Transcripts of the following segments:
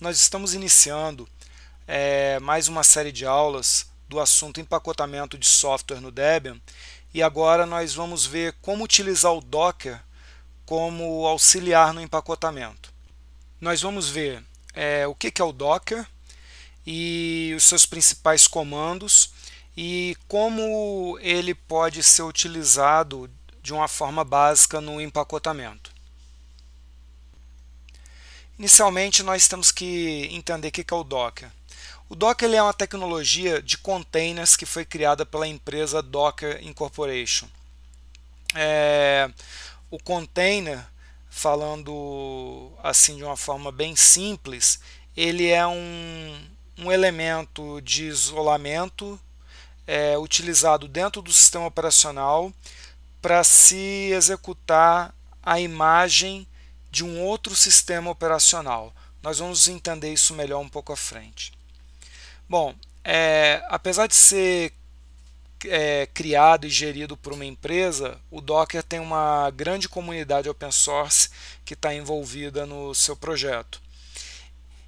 nós estamos iniciando é, mais uma série de aulas do assunto empacotamento de software no Debian e agora nós vamos ver como utilizar o Docker como auxiliar no empacotamento. Nós vamos ver é, o que é o Docker e os seus principais comandos e como ele pode ser utilizado de uma forma básica no empacotamento. Inicialmente, nós temos que entender o que é o Docker. O Docker ele é uma tecnologia de containers que foi criada pela empresa Docker Incorporation. É, o container, falando assim de uma forma bem simples, ele é um, um elemento de isolamento é, utilizado dentro do sistema operacional para se executar a imagem de um outro sistema operacional. Nós vamos entender isso melhor um pouco à frente. Bom, é, apesar de ser é, criado e gerido por uma empresa, o Docker tem uma grande comunidade open source que está envolvida no seu projeto.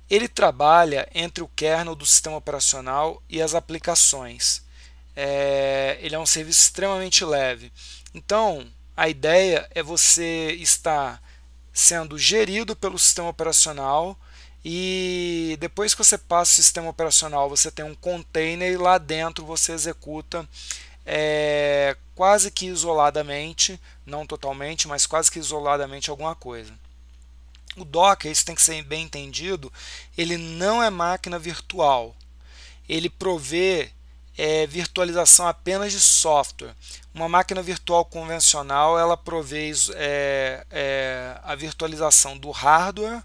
Ele trabalha entre o kernel do sistema operacional e as aplicações. É, ele é um serviço extremamente leve. Então, a ideia é você estar sendo gerido pelo sistema operacional e depois que você passa o sistema operacional, você tem um container e lá dentro você executa é, quase que isoladamente, não totalmente, mas quase que isoladamente alguma coisa. O Docker, isso tem que ser bem entendido, ele não é máquina virtual. Ele provê é, virtualização apenas de software. Uma máquina virtual convencional ela provê é, é, a virtualização do hardware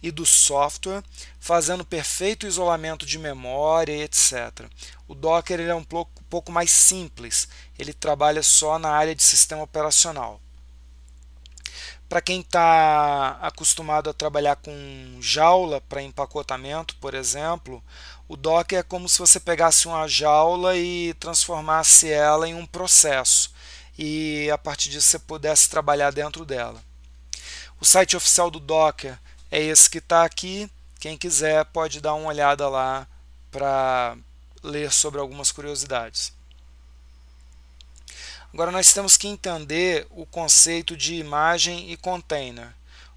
e do software, fazendo perfeito isolamento de memória, etc. O Docker ele é um pouco, pouco mais simples, ele trabalha só na área de sistema operacional. Para quem está acostumado a trabalhar com jaula para empacotamento, por exemplo, o Docker é como se você pegasse uma jaula e transformasse ela em um processo e a partir disso você pudesse trabalhar dentro dela. O site oficial do Docker é esse que está aqui. Quem quiser pode dar uma olhada lá para ler sobre algumas curiosidades. Agora nós temos que entender o conceito de imagem e container.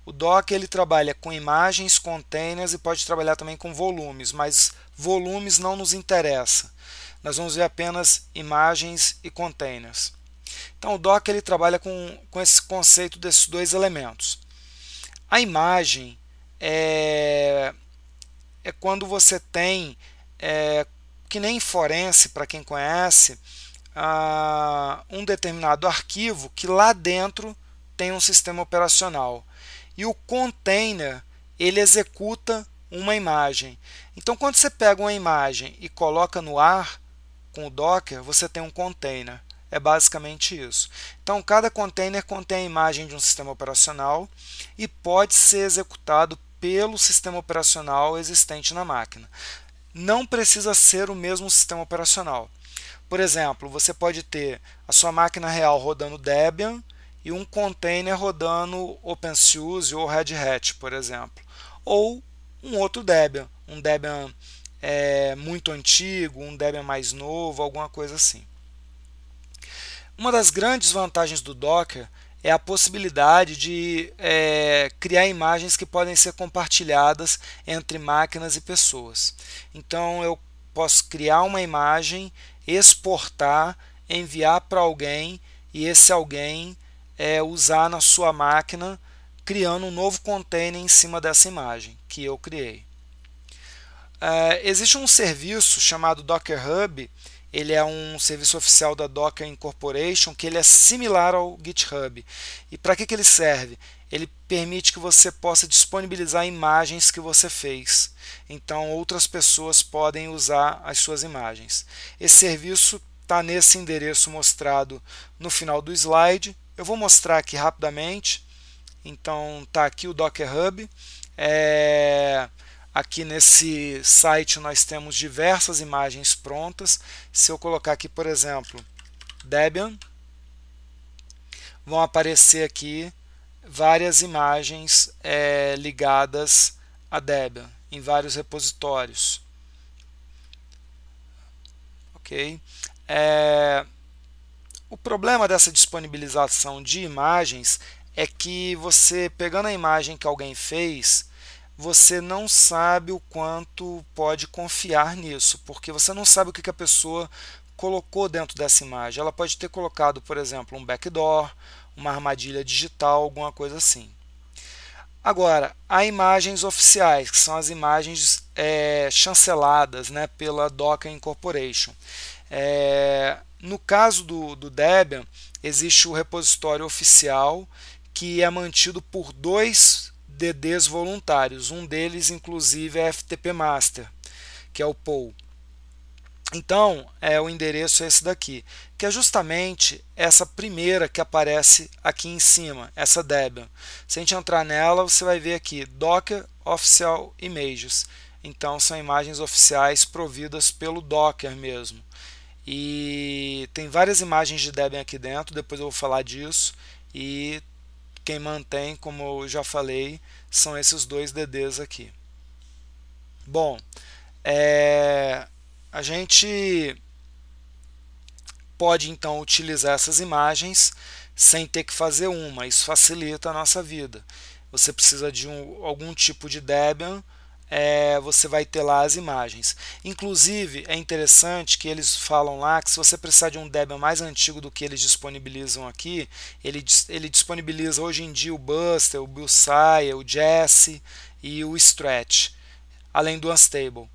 O Docker ele trabalha com imagens, containers e pode trabalhar também com volumes, mas volumes não nos interessa. Nós vamos ver apenas imagens e containers. Então o Docker ele trabalha com, com esse conceito desses dois elementos. A imagem é, é quando você tem, é, que nem forense, para quem conhece, uh, um determinado arquivo que lá dentro tem um sistema operacional. E o container ele executa uma imagem. Então, quando você pega uma imagem e coloca no ar com o Docker, você tem um container. É basicamente isso. Então, cada container contém a imagem de um sistema operacional e pode ser executado pelo sistema operacional existente na máquina. Não precisa ser o mesmo sistema operacional. Por exemplo, você pode ter a sua máquina real rodando Debian e um container rodando OpenSUSE ou Red Hat, por exemplo. Ou um outro Debian, um Debian é, muito antigo, um Debian mais novo, alguma coisa assim. Uma das grandes vantagens do Docker é a possibilidade de é, criar imagens que podem ser compartilhadas entre máquinas e pessoas. Então eu posso criar uma imagem, exportar, enviar para alguém e esse alguém é, usar na sua máquina criando um novo container em cima dessa imagem que eu criei. É, existe um serviço chamado Docker Hub, ele é um serviço oficial da Docker Incorporation, que ele é similar ao GitHub. E para que, que ele serve? Ele permite que você possa disponibilizar imagens que você fez. Então, outras pessoas podem usar as suas imagens. Esse serviço está nesse endereço mostrado no final do slide. Eu vou mostrar aqui rapidamente. Então tá aqui o Docker Hub. É, aqui nesse site nós temos diversas imagens prontas. Se eu colocar aqui, por exemplo, Debian, vão aparecer aqui várias imagens é, ligadas a Debian em vários repositórios. Ok? É, o problema dessa disponibilização de imagens é que você, pegando a imagem que alguém fez, você não sabe o quanto pode confiar nisso, porque você não sabe o que, a pessoa colocou dentro dessa imagem. Ela pode ter colocado, por exemplo, um backdoor, uma armadilha digital, alguma coisa assim. Agora, há imagens oficiais, que são as imagens é, chanceladas né, pela Docker Incorporation. É, no caso do, do Debian, existe o repositório oficial que é mantido por dois DDs voluntários, um deles inclusive é FTP Master, que é o POU. Então, é o endereço é esse daqui, que é justamente essa primeira que aparece aqui em cima, essa Debian. Se a gente entrar nela, você vai ver aqui Docker Official Images. Então, são imagens oficiais providas pelo Docker mesmo. E tem várias imagens de Debian aqui dentro, depois eu vou falar disso. E quem mantém, como eu já falei, são esses dois DDs aqui. Bom, é, a gente pode então utilizar essas imagens sem ter que fazer uma, isso facilita a nossa vida. Você precisa de um, algum tipo de Debian é, você vai ter lá as imagens. Inclusive, é interessante que eles falam lá que se você precisar de um Debian mais antigo do que eles disponibilizam aqui, ele, ele disponibiliza hoje em dia o Buster, o Bullseye, o Jesse e o Stretch, além do Unstable.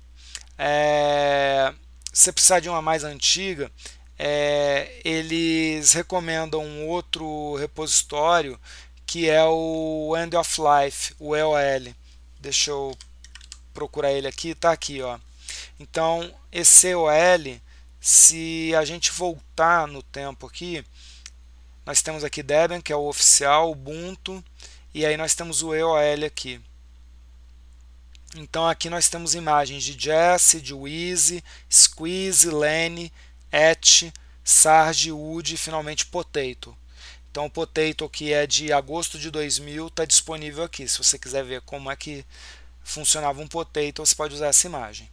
É, se você precisar de uma mais antiga, é, eles recomendam um outro repositório que é o End of Life, o EOL. Deixa eu procurar ele aqui, está aqui, ó. Então, EOL, se a gente voltar no tempo aqui, nós temos aqui Debian, que é o oficial, Ubuntu, e aí nós temos o EOL aqui. Então aqui nós temos imagens de jesse de Wheezy, Squeeze, Lene, Et, Sarge, Wood e finalmente Potato. Então o Potato que é de agosto de 2000 está disponível aqui, se você quiser ver como é que funcionava um potato, você pode usar essa imagem.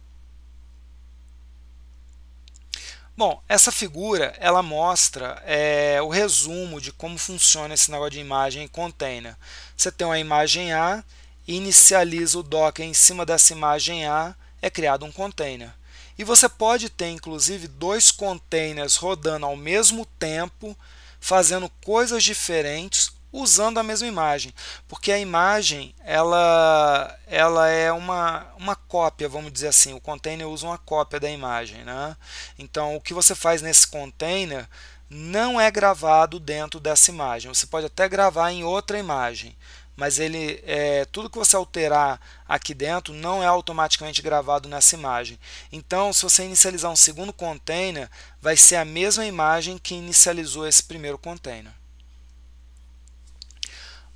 Bom, essa figura ela mostra é, o resumo de como funciona esse negócio de imagem em container. Você tem uma imagem A, inicializa o Docker em cima dessa imagem A, é criado um container. E você pode ter, inclusive, dois containers rodando ao mesmo tempo, fazendo coisas diferentes usando a mesma imagem, porque a imagem ela, ela é uma, uma cópia, vamos dizer assim, o container usa uma cópia da imagem, né? Então o que você faz nesse container não é gravado dentro dessa imagem. Você pode até gravar em outra imagem, mas ele é, tudo que você alterar aqui dentro não é automaticamente gravado nessa imagem. Então, se você inicializar um segundo container, vai ser a mesma imagem que inicializou esse primeiro container.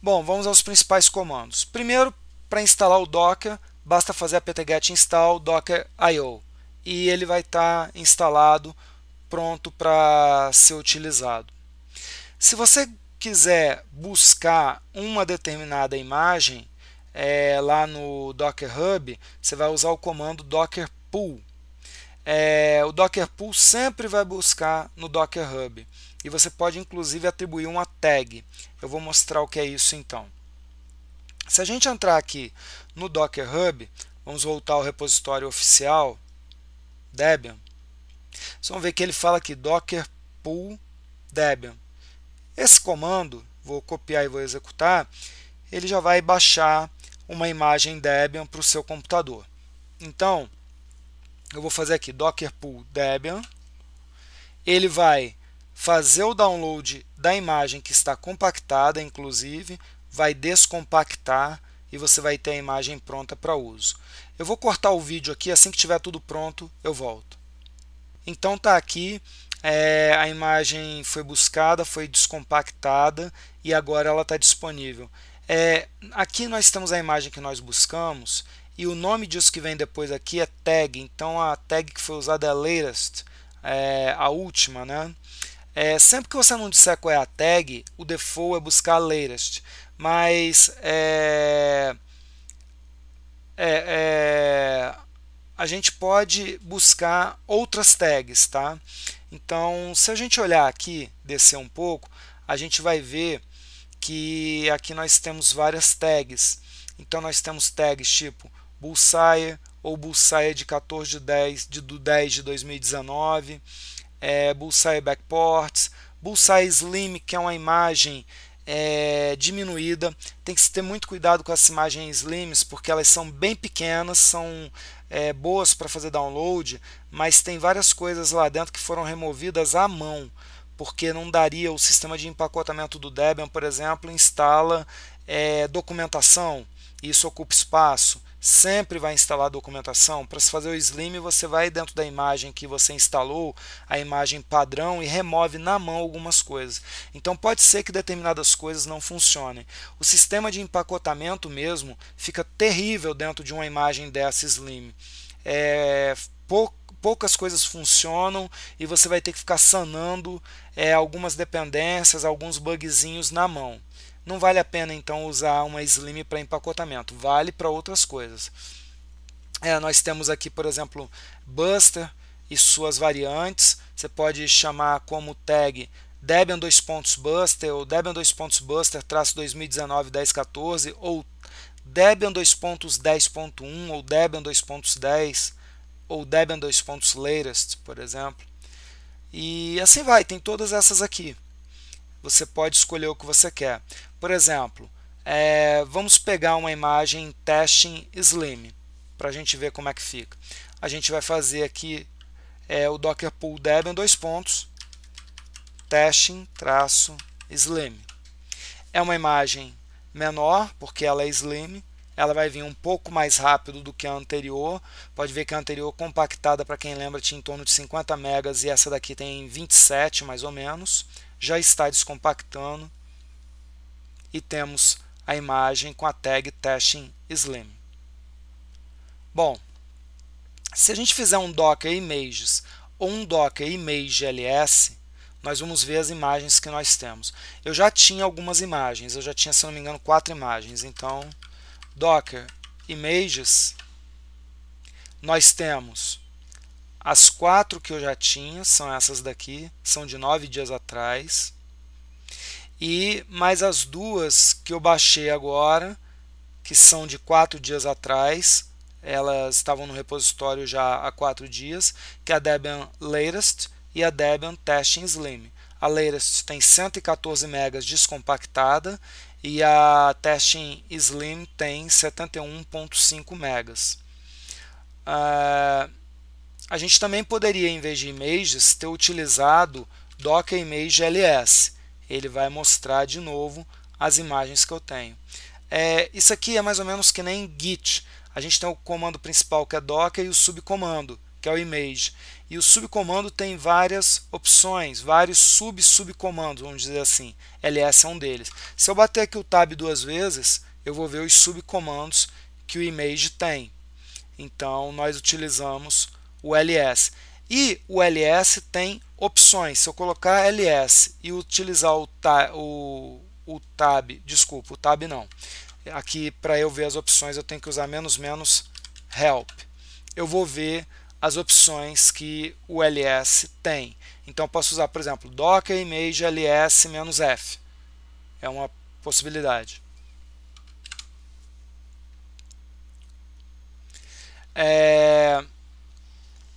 Bom, vamos aos principais comandos. Primeiro, para instalar o Docker, basta fazer apt-get install docker.io e ele vai estar tá instalado, pronto para ser utilizado. Se você quiser buscar uma determinada imagem é, lá no Docker Hub, você vai usar o comando docker pull. É, o Docker Pool sempre vai buscar no Docker Hub e você pode inclusive atribuir uma tag. Eu vou mostrar o que é isso então. Se a gente entrar aqui no Docker Hub, vamos voltar ao repositório oficial Debian. Vocês vão ver que ele fala aqui docker pull Debian. Esse comando, vou copiar e vou executar, ele já vai baixar uma imagem Debian para o seu computador. Então, eu vou fazer aqui docker pull Debian. Ele vai fazer o download da imagem que está compactada, inclusive, vai descompactar e você vai ter a imagem pronta para uso. Eu vou cortar o vídeo aqui, assim que tiver tudo pronto, eu volto. Então tá aqui, é, a imagem foi buscada, foi descompactada e agora ela está disponível. É, aqui nós temos a imagem que nós buscamos e o nome disso que vem depois aqui é tag, então a tag que foi usada é latest, é, a última, né? É, sempre que você não disser qual é a tag, o default é buscar latest. Mas é, é, é, a gente pode buscar outras tags, tá? Então, se a gente olhar aqui, descer um pouco, a gente vai ver que aqui nós temos várias tags. Então, nós temos tags tipo Bullseye ou Bullseye de 14 de 10, de, do 10 de 2019, é, Bullseye Backports, Bullseye Slim, que é uma imagem é, diminuída. Tem que se ter muito cuidado com as imagens slims, porque elas são bem pequenas, são é, boas para fazer download, mas tem várias coisas lá dentro que foram removidas à mão, porque não daria o sistema de empacotamento do Debian, por exemplo, instala é, documentação, e isso ocupa espaço sempre vai instalar documentação. Para se fazer o Slim, você vai dentro da imagem que você instalou, a imagem padrão, e remove na mão algumas coisas. Então pode ser que determinadas coisas não funcionem. O sistema de empacotamento mesmo fica terrível dentro de uma imagem dessa Slim. É, pouco poucas coisas funcionam e você vai ter que ficar sanando é, algumas dependências, alguns bugzinhos na mão não vale a pena então usar uma Slim para empacotamento, vale para outras coisas. É, nós temos aqui, por exemplo, Buster e suas variantes. Você pode chamar como tag Debian 2 pontos Buster ou Debian 2 pontos Buster traço 2019 1014 ou Debian 2 pontos 10.1 ou Debian 2 pontos 10 ou Debian 2 pontos latest, por exemplo. E assim vai, tem todas essas aqui você pode escolher o que você quer. Por exemplo, é, vamos pegar uma imagem testing slim para a gente ver como é que fica. A gente vai fazer aqui é, o docker pull debian dois pontos testing traço slim. É uma imagem menor porque ela é slim, ela vai vir um pouco mais rápido do que a anterior. Pode ver que a anterior compactada, para quem lembra, tinha em torno de 50 megas e essa daqui tem 27 mais ou menos já está descompactando e temos a imagem com a tag Testing Slim. Bom, se a gente fizer um Docker Images ou um Docker Image LS, nós vamos ver as imagens que nós temos. Eu já tinha algumas imagens, eu já tinha, se não me engano, quatro imagens. Então, Docker Images, nós temos as quatro que eu já tinha são essas daqui, são de nove dias atrás. E mais as duas que eu baixei agora, que são de quatro dias atrás, elas estavam no repositório já há quatro dias, que é a Debian Latest e a Debian Testing Slim. A Latest tem 114 megas descompactada e a Testing Slim tem 71.5 megas. Uh, a gente também poderia, em vez de images, ter utilizado Docker Image LS. Ele vai mostrar de novo as imagens que eu tenho. É, isso aqui é mais ou menos que nem Git. A gente tem o comando principal que é Docker e o subcomando, que é o image. E o subcomando tem várias opções, vários sub-subcomandos, vamos dizer assim. LS é um deles. Se eu bater aqui o tab duas vezes, eu vou ver os subcomandos que o image tem. Então, nós utilizamos o ls. E o ls tem opções Se eu colocar ls e utilizar o, ta, o, o tab, desculpa, o tab não. Aqui para eu ver as opções eu tenho que usar menos menos help. Eu vou ver as opções que o ls tem. Então eu posso usar, por exemplo, docker image ls-f. É uma possibilidade. É...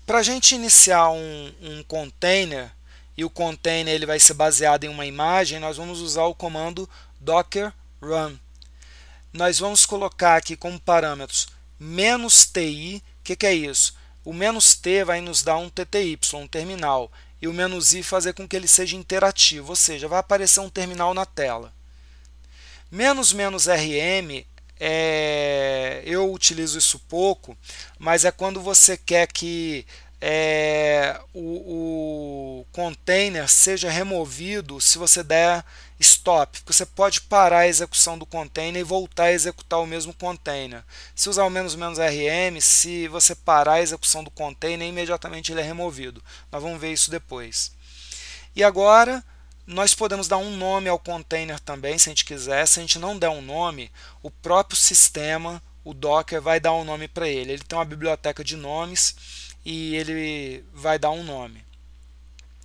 Para a gente iniciar um, um container, e o container ele vai ser baseado em uma imagem, nós vamos usar o comando docker run. Nós vamos colocar aqui como parâmetros menos "-ti", o que, que é isso? O menos "-t", vai nos dar um tty, um terminal, e o menos "-i", fazer com que ele seja interativo, ou seja, vai aparecer um terminal na tela. Menos menos "-rm", é, eu utilizo isso pouco, mas é quando você quer que é, o, o, container seja removido se você der stop, você pode parar a execução do container e voltar a executar o mesmo container. Se usar o menos menos RM, se você parar a execução do container, imediatamente ele é removido. Nós vamos ver isso depois. E agora nós podemos dar um nome ao container também, se a gente quiser. Se a gente não der um nome, o próprio sistema, o Docker, vai dar um nome para ele. Ele tem uma biblioteca de nomes e ele vai dar um nome.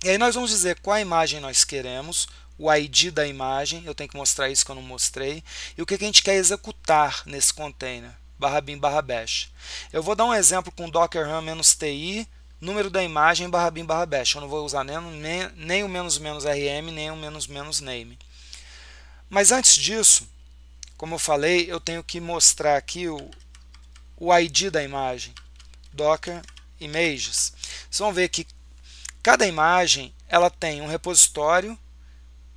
E aí nós vamos dizer qual imagem nós queremos, o ID da imagem, eu tenho que mostrar isso que eu não mostrei, e o que a gente quer executar nesse container, barra bin, barra bash. Eu vou dar um exemplo com docker ram-ti número da imagem barra bin barra bash. Eu não vou usar nem, nem, nem o menos menos rm, nem o menos menos name. Mas antes disso, como eu falei, eu tenho que mostrar aqui o, o ID da imagem, docker images. Vocês vão ver que cada imagem ela tem um repositório,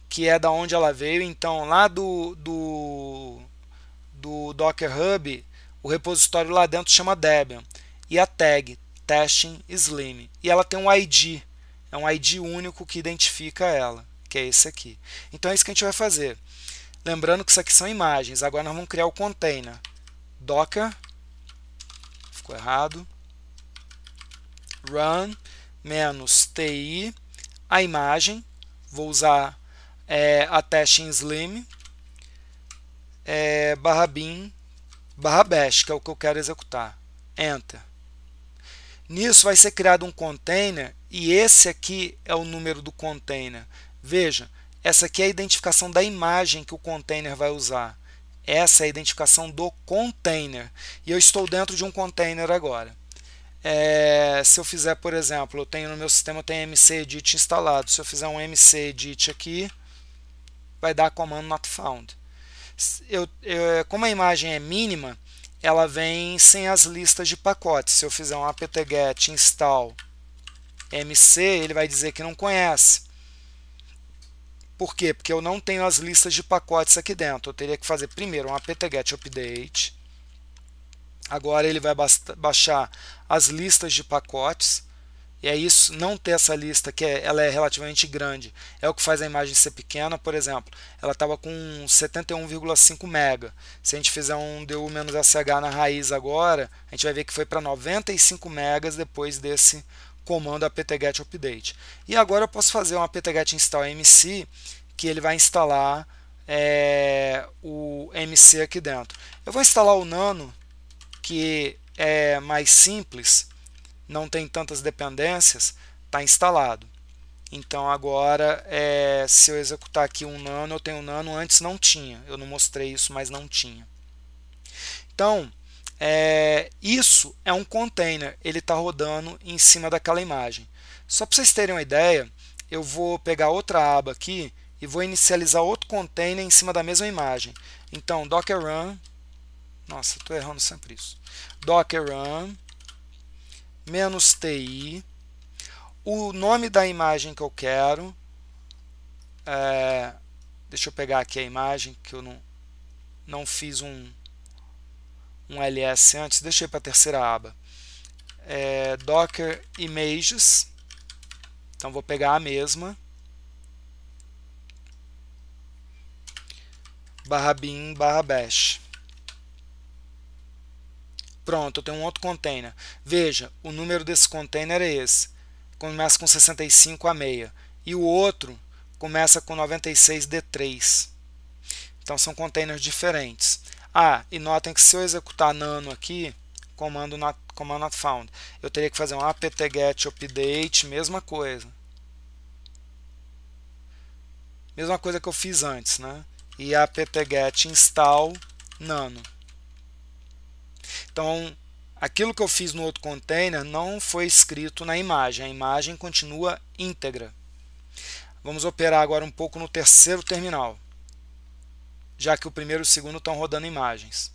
que é da onde ela veio. Então, lá do, do, do Docker Hub, o repositório lá dentro chama Debian. E a tag Testing Slim. E ela tem um ID, é um ID único que identifica ela, que é esse aqui. Então é isso que a gente vai fazer. Lembrando que isso aqui são imagens, agora nós vamos criar o container. Docker, ficou errado, run, menos TI, a imagem, vou usar é, a testing slim, é, barra bin, barra bash, que é o que eu quero executar. Enter. Nisso vai ser criado um container e esse aqui é o número do container. Veja, essa aqui é a identificação da imagem que o container vai usar. Essa é a identificação do container. E eu estou dentro de um container agora. É, se eu fizer, por exemplo, eu tenho no meu sistema tem tenho instalado. Se eu fizer um Edit aqui, vai dar comando not found. Eu, eu, como a imagem é mínima, ela vem sem as listas de pacotes. Se eu fizer um apt-get install mc, ele vai dizer que não conhece. Por quê? Porque eu não tenho as listas de pacotes aqui dentro. Eu teria que fazer primeiro um apt-get update. Agora ele vai baixar as listas de pacotes é isso, não ter essa lista, que é, ela é relativamente grande, é o que faz a imagem ser pequena, por exemplo. Ela estava com 71,5 mega. Se a gente fizer um DU-SH na raiz agora, a gente vai ver que foi para 95 megas depois desse comando apt-get update. E agora eu posso fazer um apt-get install mc, que ele vai instalar é, o mc aqui dentro. Eu vou instalar o nano, que é mais simples, não tem tantas dependências, está instalado. Então agora, é, se eu executar aqui um nano, eu tenho um nano, antes não tinha. Eu não mostrei isso, mas não tinha. Então, é, isso é um container, ele está rodando em cima daquela imagem. Só para vocês terem uma ideia, eu vou pegar outra aba aqui e vou inicializar outro container em cima da mesma imagem. Então, docker run, nossa, estou errando sempre isso, docker run menos TI, o nome da imagem que eu quero, é, deixa eu pegar aqui a imagem que eu não, não fiz um, um ls antes, deixei para a terceira aba, é, docker images, então vou pegar a mesma, barra bin, barra bash. Pronto, eu tenho um outro container. Veja, o número desse container é esse. Começa com 65 a 6 E o outro começa com 96D3. Então são containers diferentes. Ah, e notem que se eu executar nano aqui, comando not, comando not found, eu teria que fazer um apt-get update, mesma coisa. Mesma coisa que eu fiz antes, né? E apt-get install nano. Então, aquilo que eu fiz no outro container não foi escrito na imagem, a imagem continua íntegra. Vamos operar agora um pouco no terceiro terminal, já que o primeiro e o segundo estão rodando imagens.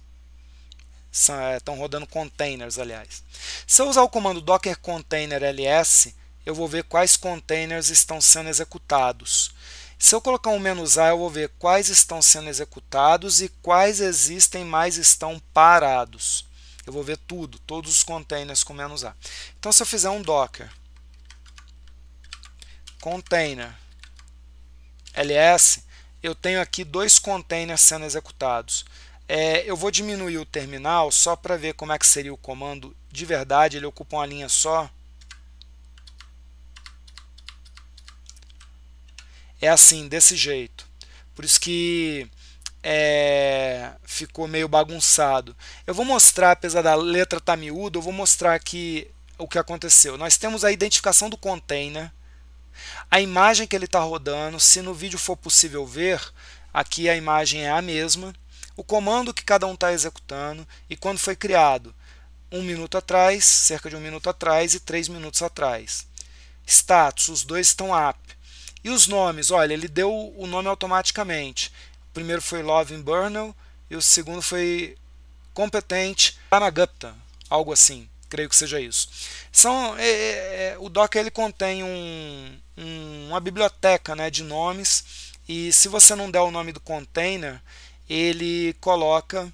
Estão é, rodando containers, aliás. Se eu usar o comando docker container ls, eu vou ver quais containers estão sendo executados. Se eu colocar um menos "-a", eu vou ver quais estão sendo executados e quais existem, mas estão parados. Eu vou ver tudo, todos os containers com menos "-a". Então, se eu fizer um docker container ls, eu tenho aqui dois containers sendo executados. É, eu vou diminuir o terminal só para ver como é que seria o comando de verdade, ele ocupa uma linha só. é assim, desse jeito. Por isso que é, ficou meio bagunçado. Eu vou mostrar, apesar da letra estar tá miúda, eu vou mostrar aqui o que aconteceu. Nós temos a identificação do container, a imagem que ele está rodando, se no vídeo for possível ver, aqui a imagem é a mesma, o comando que cada um está executando e quando foi criado, um minuto atrás, cerca de um minuto atrás e três minutos atrás. Status, os dois estão up. E os nomes? Olha, ele deu o nome automaticamente. O primeiro foi Love in Burnell e o segundo foi Competente Ramagupta, algo assim. Creio que seja isso. São, é, é, é o Docker ele contém um, um, uma biblioteca né, de nomes e se você não der o nome do container, ele coloca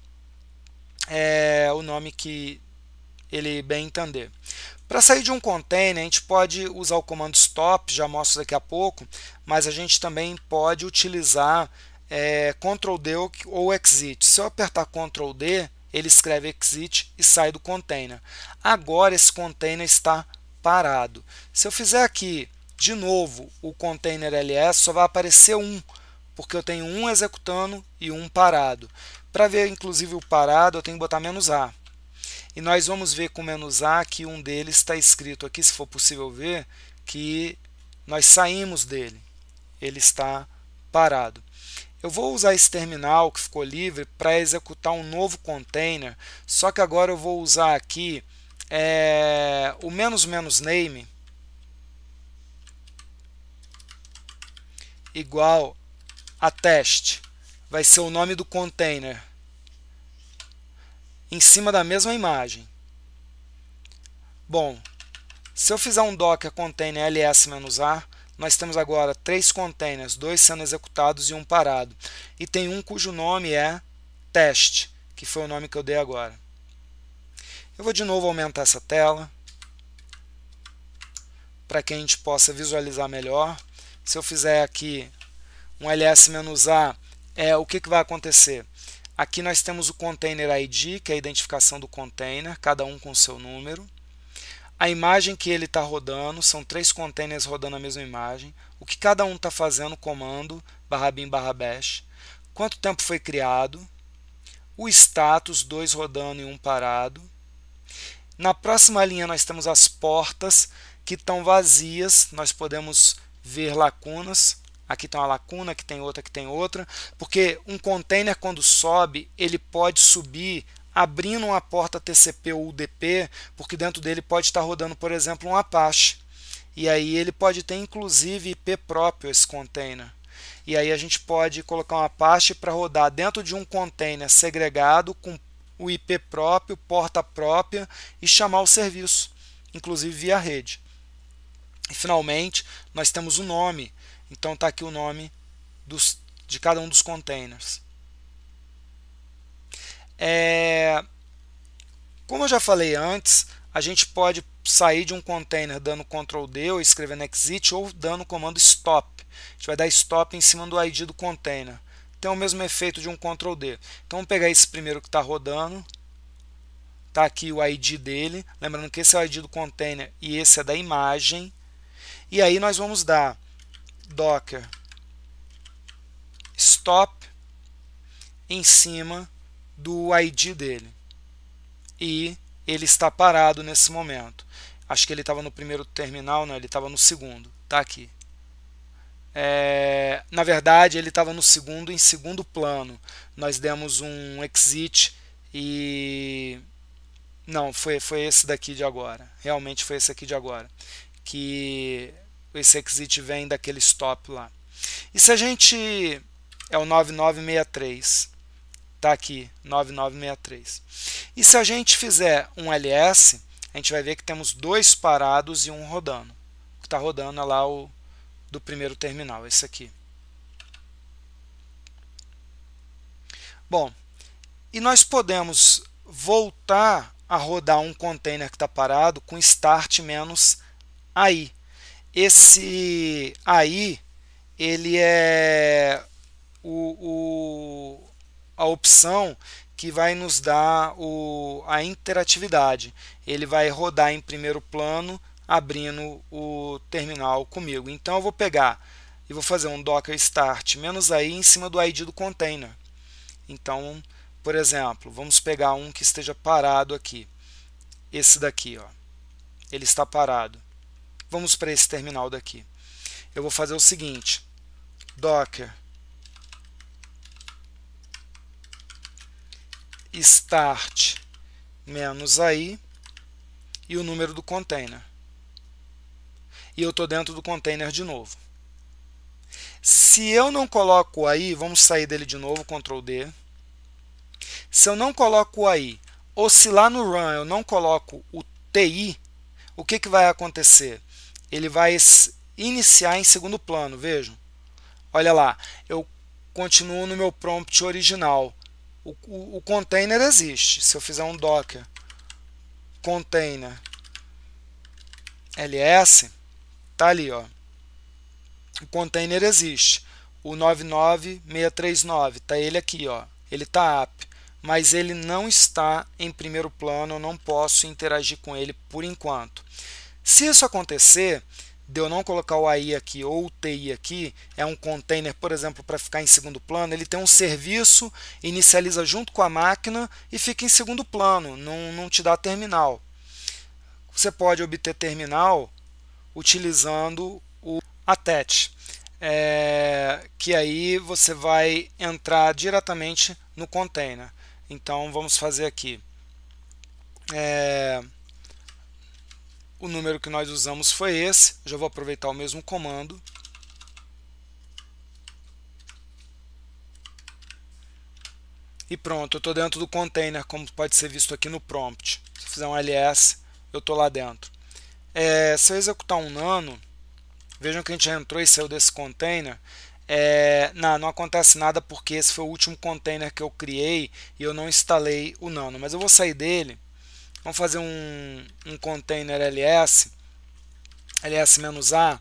é, o nome que ele bem entender. Para sair de um container, a gente pode usar o comando stop, já mostro daqui a pouco, mas a gente também pode utilizar é, Ctrl D ou Exit. Se eu apertar Ctrl D, ele escreve Exit e sai do container. Agora esse container está parado. Se eu fizer aqui de novo o container ls, só vai aparecer um, porque eu tenho um executando e um parado. Para ver inclusive o parado, eu tenho que botar menos "-a". E nós vamos ver com menos A que um deles está escrito aqui, se for possível ver, que nós saímos dele. Ele está parado. Eu vou usar esse terminal que ficou livre para executar um novo container, só que agora eu vou usar aqui é, o menos menos name igual a teste. Vai ser o nome do container em cima da mesma imagem. Bom, se eu fizer um docker container ls-a, nós temos agora três containers, dois sendo executados e um parado. E tem um cujo nome é teste, que foi o nome que eu dei agora. Eu vou de novo aumentar essa tela para que a gente possa visualizar melhor. Se eu fizer aqui um ls-a, é, o que, que vai acontecer? Aqui nós temos o container ID, que é a identificação do container, cada um com seu número. A imagem que ele está rodando, são três containers rodando a mesma imagem. O que cada um está fazendo, comando, barra bin, barra bash. Quanto tempo foi criado. O status, dois rodando e um parado. Na próxima linha nós temos as portas que estão vazias, nós podemos ver lacunas aqui tem tá uma lacuna, aqui tem outra, aqui tem outra, porque um container quando sobe, ele pode subir abrindo uma porta TCP ou UDP, porque dentro dele pode estar rodando, por exemplo, um Apache. E aí ele pode ter inclusive IP próprio esse container. E aí a gente pode colocar um Apache para rodar dentro de um container segregado com o IP próprio, porta própria e chamar o serviço, inclusive via rede. E finalmente, nós temos o nome então está aqui o nome dos, de cada um dos containers. É, como eu já falei antes, a gente pode sair de um container dando Ctrl D ou escrevendo exit ou dando o comando stop. A gente vai dar stop em cima do ID do container. Tem o mesmo efeito de um Ctrl D. Então vamos pegar esse primeiro que está rodando. Está aqui o ID dele. Lembrando que esse é o ID do container e esse é da imagem. E aí nós vamos dar docker stop em cima do ID dele. E ele está parado nesse momento. Acho que ele estava no primeiro terminal, não, ele estava no segundo. Está aqui. É, na verdade, ele estava no segundo, em segundo plano. Nós demos um exit e. Não, foi, foi esse daqui de agora. Realmente foi esse aqui de agora. Que esse exit vem daquele stop lá. E se a gente é o 9963, tá aqui, 9963. E se a gente fizer um LS, a gente vai ver que temos dois parados e um rodando. O que está rodando é lá o do primeiro terminal, esse aqui. Bom, e nós podemos voltar a rodar um container que está parado com start menos aí. Esse aí, ele é o, o, a opção que vai nos dar o, a interatividade. Ele vai rodar em primeiro plano, abrindo o terminal comigo. Então eu vou pegar e vou fazer um docker start menos aí em cima do id do container. Então, por exemplo, vamos pegar um que esteja parado aqui. Esse daqui, ó. Ele está parado. Vamos para esse terminal daqui. Eu vou fazer o seguinte, docker start menos aí e o número do container. E eu estou dentro do container de novo. Se eu não coloco o aí, vamos sair dele de novo, Ctrl D. Se eu não coloco o aí, ou se lá no run eu não coloco o TI, o que, que vai acontecer? ele vai iniciar em segundo plano, vejam. Olha lá, eu continuo no meu prompt original. O, o, o container existe. Se eu fizer um docker container ls, tá ali, ó. O container existe. O 99639, tá ele aqui, ó. Ele tá app, mas ele não está em primeiro plano, eu não posso interagir com ele por enquanto. Se isso acontecer, de eu não colocar o AI aqui ou o TI aqui, é um container, por exemplo, para ficar em segundo plano, ele tem um serviço, inicializa junto com a máquina e fica em segundo plano, não, não te dá terminal. Você pode obter terminal utilizando o attach, é, que aí você vai entrar diretamente no container. Então vamos fazer aqui. É, o número que nós usamos foi esse. Já vou aproveitar o mesmo comando. E pronto, eu estou dentro do container, como pode ser visto aqui no prompt. Se eu fizer um ls, eu estou lá dentro. É, se eu executar um nano, vejam que a gente entrou e saiu desse container. É, não, não acontece nada porque esse foi o último container que eu criei e eu não instalei o nano. Mas eu vou sair dele Vamos fazer um, um container ls, ls-a,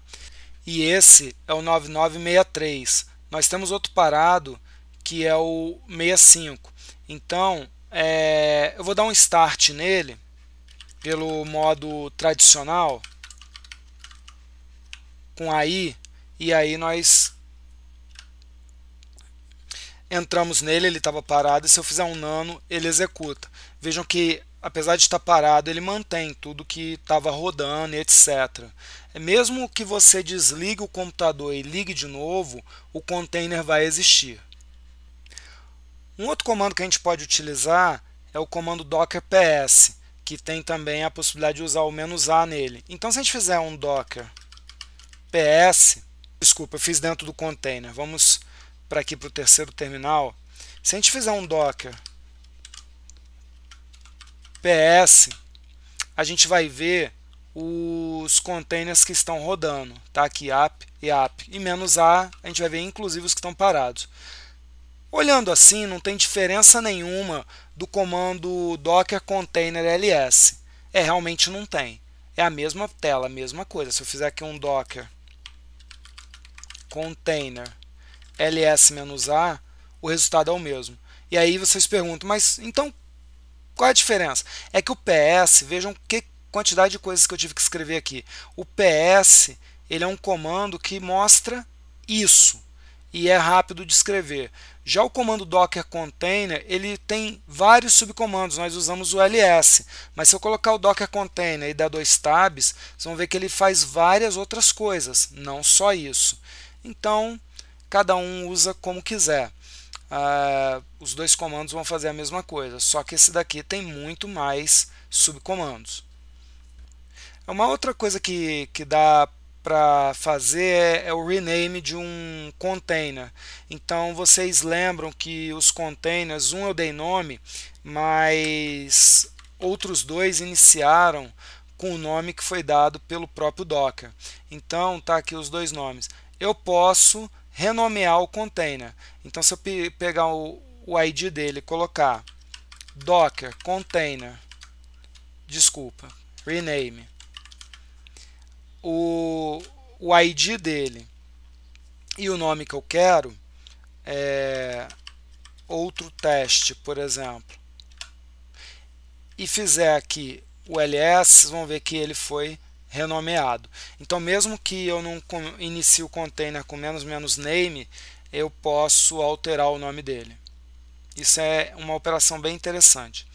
e esse é o 9963. Nós temos outro parado que é o 65. Então, é, eu vou dar um start nele pelo modo tradicional com aí e aí nós entramos nele, ele estava parado e se eu fizer um nano ele executa. Vejam que apesar de estar parado, ele mantém tudo que estava rodando, etc. É mesmo que você desligue o computador e ligue de novo, o container vai existir. Um outro comando que a gente pode utilizar é o comando docker ps, que tem também a possibilidade de usar o menos "-a", nele. Então, se a gente fizer um docker ps, desculpa, eu fiz dentro do container, vamos para aqui para o terceiro terminal. Se a gente fizer um docker PS, a gente vai ver os containers que estão rodando, tá? Aqui app e app. E menos A, a gente vai ver inclusive os que estão parados. Olhando assim, não tem diferença nenhuma do comando docker container ls. É, realmente não tem. É a mesma tela, a mesma coisa. Se eu fizer aqui um docker container ls-a, o resultado é o mesmo. E aí vocês perguntam, mas então qual é a diferença? É que o PS, vejam que quantidade de coisas que eu tive que escrever aqui. O PS, ele é um comando que mostra isso e é rápido de escrever. Já o comando docker container, ele tem vários subcomandos, nós usamos o ls, mas se eu colocar o docker container e der dois tabs, vocês vão ver que ele faz várias outras coisas, não só isso. Então, cada um usa como quiser. Ah, os dois comandos vão fazer a mesma coisa, só que esse daqui tem muito mais subcomandos. É uma outra coisa que, que dá para fazer é, é, o rename de um container. Então vocês lembram que os containers, um eu dei nome, mas outros dois iniciaram com o nome que foi dado pelo próprio Docker. Então tá aqui os dois nomes. Eu posso renomear o container. Então, se eu pegar o, o ID dele colocar docker container, desculpa, rename, o, o ID dele e o nome que eu quero, é, outro teste, por exemplo, e fizer aqui o ls, vão ver que ele foi renomeado. Então, mesmo que eu não inicie o container com menos menos name, eu posso alterar o nome dele. Isso é uma operação bem interessante.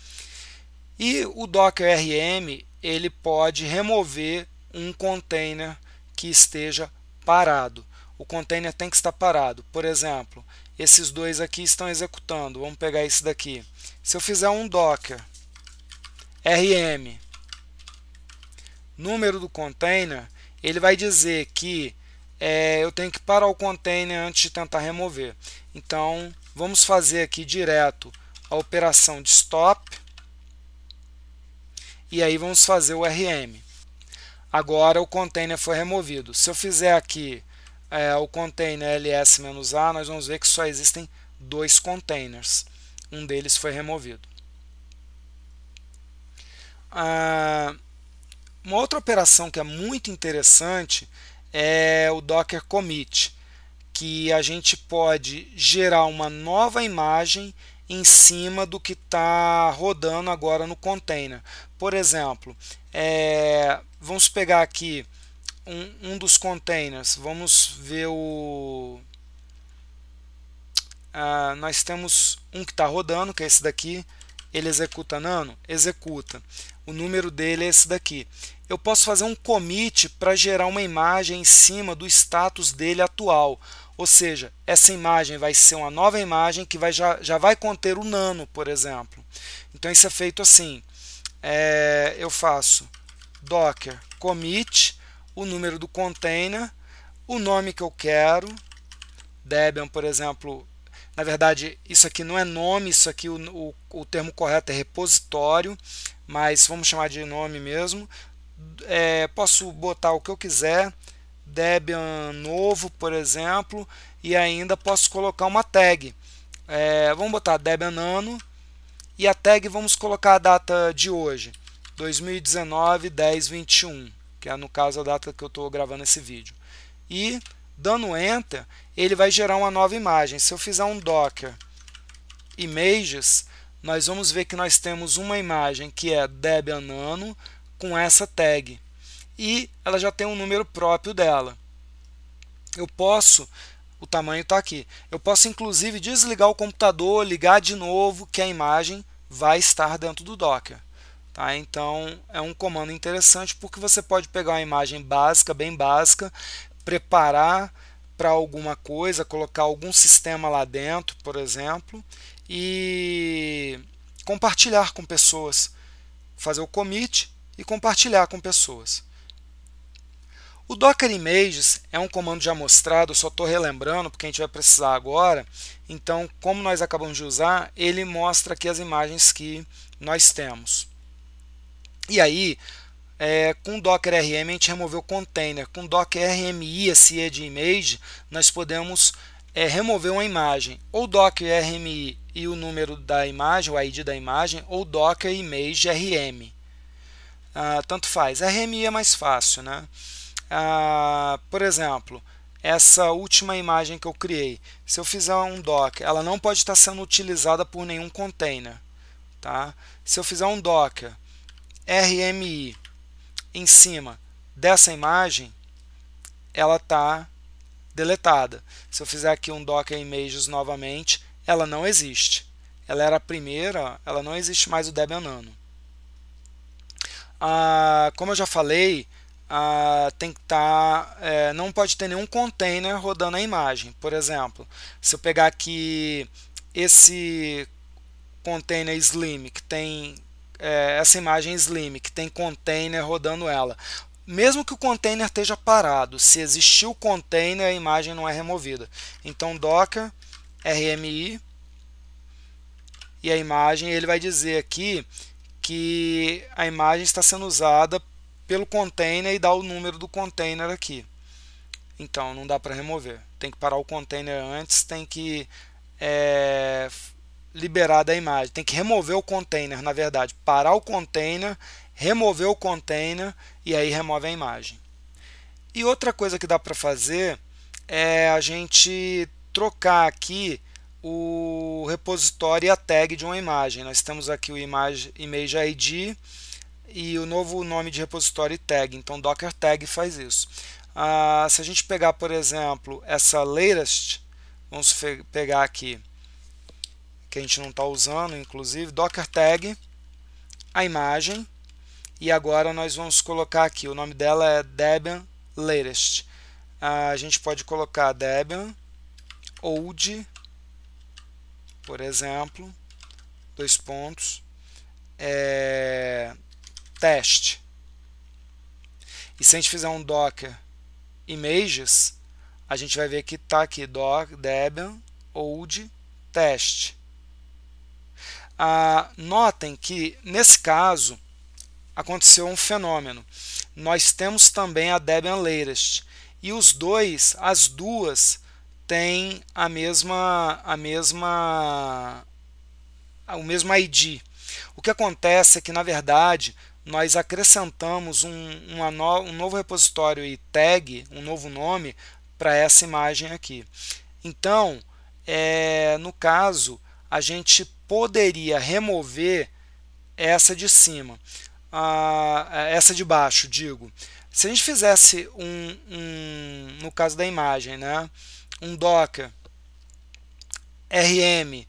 E o Docker RM ele pode remover um container que esteja parado. O container tem que estar parado. Por exemplo, esses dois aqui estão executando. Vamos pegar esse daqui. Se eu fizer um Docker RM número do container, ele vai dizer que é, eu tenho que parar o container antes de tentar remover. Então, vamos fazer aqui direto a operação de stop e aí vamos fazer o RM. Agora o container foi removido. Se eu fizer aqui é, o container ls-a, nós vamos ver que só existem dois containers. Um deles foi removido. Ah, uma outra operação que é muito interessante é o Docker Commit, que a gente pode gerar uma nova imagem em cima do que está rodando agora no container. Por exemplo, é, vamos pegar aqui um, um, dos containers, vamos ver o... Ah, nós temos um que está rodando, que é esse daqui, ele executa nano? Executa. O número dele é esse daqui. Eu posso fazer um commit para gerar uma imagem em cima do status dele atual. Ou seja, essa imagem vai ser uma nova imagem que vai, já, já vai conter o nano, por exemplo. Então isso é feito assim. É, eu faço docker commit, o número do container, o nome que eu quero, Debian, por exemplo, na verdade, isso aqui não é nome, isso aqui o, o, o termo correto é repositório, mas vamos chamar de nome mesmo. É, posso botar o que eu quiser, Debian novo, por exemplo, e ainda posso colocar uma tag. É, vamos botar Debian Nano e a tag vamos colocar a data de hoje, 2019 1021, que é no caso a data que eu estou gravando esse vídeo. E dando Enter, ele vai gerar uma nova imagem. Se eu fizer um docker images, nós vamos ver que nós temos uma imagem que é Debian Nano com essa tag. E ela já tem um número próprio dela. Eu posso, o tamanho está aqui, eu posso inclusive desligar o computador, ligar de novo, que a imagem vai estar dentro do Docker. Tá? Então é um comando interessante porque você pode pegar uma imagem básica, bem básica, preparar para alguma coisa, colocar algum sistema lá dentro, por exemplo, e compartilhar com pessoas, fazer o commit e compartilhar com pessoas. O Docker Images é um comando já mostrado, só estou relembrando porque a gente vai precisar agora. Então, como nós acabamos de usar, ele mostra aqui as imagens que nós temos. E aí, é, com Docker RM a gente removeu o container. Com Docker RMI, a CIE é de image, nós podemos é, remover uma imagem. Ou Docker RMI e o número da imagem, o ID da imagem, ou Docker image RM. Ah, tanto faz. RMI é mais fácil, né? Ah, por exemplo, essa última imagem que eu criei, se eu fizer um docker, ela não pode estar sendo utilizada por nenhum container, tá? Se eu fizer um docker RMI em cima dessa imagem, ela está deletada. Se eu fizer aqui um Docker Images novamente, ela não existe. Ela era a primeira, ela não existe mais o Debian Nano. Ah, como eu já falei, ah, tem que estar, tá, é, não pode ter nenhum container rodando a imagem. Por exemplo, se eu pegar aqui esse container Slim que tem é, essa imagem Slim, que tem container rodando ela. Mesmo que o container esteja parado, se existir o container, a imagem não é removida. Então, docker rmi e a imagem, ele vai dizer aqui que a imagem está sendo usada pelo container e dá o número do container aqui. Então, não dá para remover. Tem que parar o container antes, tem que é, liberar da imagem. Tem que remover o container, na verdade. Parar o container, remover o container e aí remove a imagem. E outra coisa que dá para fazer é a gente trocar aqui o repositório e a tag de uma imagem. Nós temos aqui o image, ID e o novo nome de repositório e tag. Então Docker tag faz isso. Ah, se a gente pegar, por exemplo, essa latest, vamos pegar aqui que a gente não está usando, inclusive, docker tag, a imagem, e agora nós vamos colocar aqui, o nome dela é Debian Latest. Ah, a gente pode colocar Debian old, por exemplo, dois pontos, é, teste. E se a gente fizer um docker images, a gente vai ver que está aqui docker debian old teste. Ah, notem que, nesse caso, aconteceu um fenômeno. Nós temos também a Debian Latest. E os dois, as duas, têm a mesma, a mesma, o mesmo ID. O que acontece é que, na verdade, nós acrescentamos um, no, um novo repositório e tag, um novo nome, para essa imagem aqui. Então, é, no caso, a gente poderia remover essa de cima, ah, essa de baixo, digo. Se a gente fizesse um, um, no caso da imagem, né, um docker rm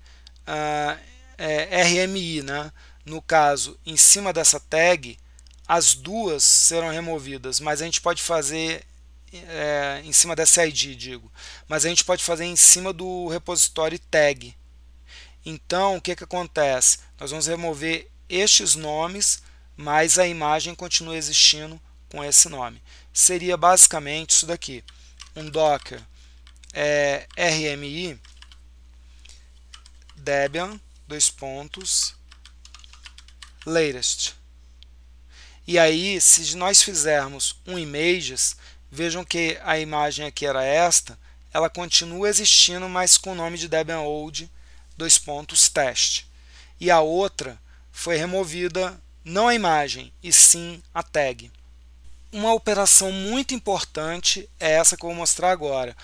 ah, é, rmi, né, no caso, em cima dessa tag, as duas serão removidas, mas a gente pode fazer é, em cima dessa ID, digo, mas a gente pode fazer em cima do repositório tag. Então, o que, que acontece? Nós vamos remover estes nomes, mas a imagem continua existindo com esse nome. Seria basicamente isso daqui, um Docker é, RMI Debian, dois pontos, latest. E aí, se nós fizermos um images, vejam que a imagem aqui era esta, ela continua existindo, mas com o nome de Debian Old dois pontos, teste. E a outra foi removida não a imagem, e sim a tag. Uma operação muito importante é essa que eu vou mostrar agora.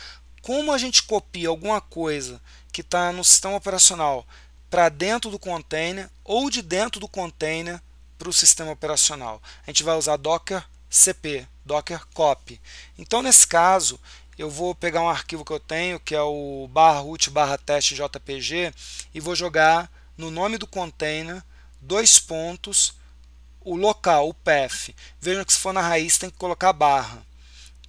Como a gente copia alguma coisa que está no sistema operacional para dentro do container ou de dentro do container para o sistema operacional. A gente vai usar Docker CP, Docker Copy. Então, nesse caso, eu vou pegar um arquivo que eu tenho, que é o barra root barra teste jpg, e vou jogar no nome do container, dois pontos, o local, o path. Vejam que se for na raiz tem que colocar barra.